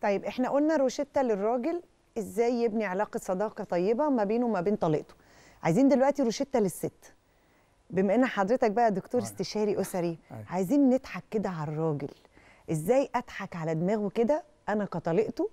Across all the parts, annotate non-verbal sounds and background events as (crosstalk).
طيب احنا قلنا روشتة للراجل ازاي يبني علاقة صداقة طيبة ما بينه وما بين طليقته عايزين دلوقتي روشتة للست بما ان حضرتك بقى دكتور آه. استشاري اسري آه. عايزين نضحك كده على الراجل ازاي اضحك على دماغه كده انا كطليقته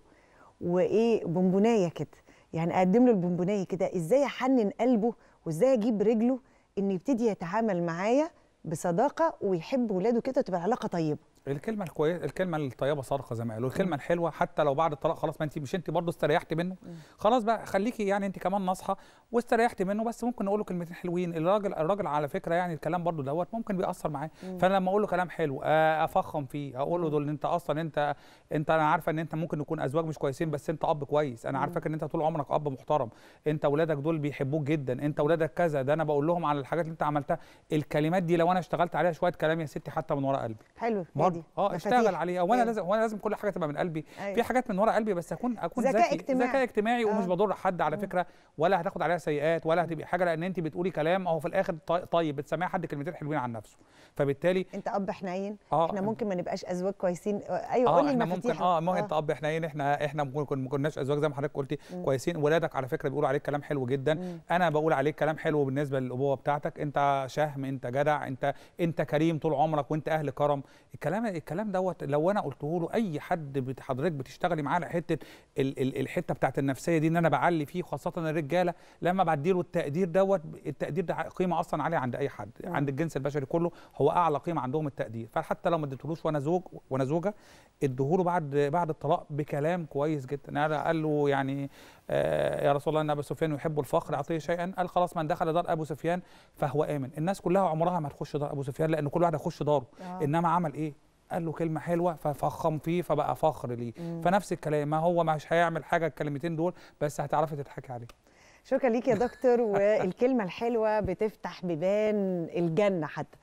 وايه بونبونايه كده يعني اقدم له البونبونايه كده ازاي احنن قلبه وازاي اجيب رجله ان يبتدي يتعامل معايا بصداقه ويحب ولاده كده تبقى العلاقه طيبه الكلمه الكويسه الكلمه الطيبه صرخه زي ما قالوا الكلمه الحلوه حتى لو بعد الطلاق خلاص ما انت مش انت برضه استريحتي منه خلاص بقى خليكي يعني انت كمان ناصحه واستريحتي منه بس ممكن نقول له كلمتين حلوين الراجل الراجل على فكره يعني الكلام برضه دوت ممكن بيأثر معاه فانا لما اقول له كلام حلو افخم فيه اقول له دول انت اصلا انت انت انا عارفه ان انت ممكن يكون ازواج مش كويسين بس انت اب كويس انا عارفك ان انت طول عمرك اب محترم انت اولادك دول بيحبوك جدا انت اولادك كذا ده انا بقول لهم على الحاجات اللي انت عملتها الكلمات دي لو انا اشتغلت عليها شويه كلام يا ستي حتى من ورا قلبي حلو دي اه،, اه اشتغل عليها وانا أيوه. لازم وانا لازم كل حاجه تبقى من قلبي أيوة. في حاجات من ورا قلبي بس اكون اكون ذكي اجتماعي. ذكاء اجتماعي آه. ومش بضر حد على آه. فكره ولا هتاخد عليها سيئات ولا هتبقى حاجه لان انت بتقولي كلام اهو في الاخر طيب بتسمعي حد كلمتين حلوين عن نفسه فبالتالي انت اب حنين آه. احنا ممكن ما نبقاش ازواج كويسين ايوه آه قولي احنا ممكن آه،, اه انت اب حنين احنا احنا ما كناش ازواج زي ما حضرتك قلتي كويسين ولادك على فكره بيقولوا عليك كلام حلو جدا انا بقول عليك كلام حلو بالنسبه للابوه بتاعتك انت شهم انت جدع انت انت كريم طول عمرك وانت اهل كرم الكلام انا الكلام دوت لو انا قلته له اي حد حضرتك بتشتغلي معاه على حته ال ال الحته بتاعت النفسيه دي ان انا بعلي فيه خاصه الرجاله لما له التقدير دوت التقدير ده قيمه اصلا عاليه عند اي حد م. عند الجنس البشري كله هو اعلى قيمه عندهم التقدير فحتى لو ما اديتهولوش وانا زوج وانا زوجه له بعد بعد الطلاق بكلام كويس جدا يعني انا قال له يعني آه يا رسول الله ان ابو سفيان يحب الفخر اعطيه شيئا قال خلاص من دخل دار ابو سفيان فهو امن الناس كلها عمرها ما هتخش دار ابو سفيان لان كل واحد هيخش داره آه. انما عمل ايه قال له كلمه حلوه ففخم فيه فبقى فخر ليه فنفس الكلام ما هو مش هيعمل حاجه الكلمتين دول بس هتعرفي تضحكي عليه شكرا ليك يا دكتور (laughs) والكلمه الحلوه بتفتح بيبان الجنه حتى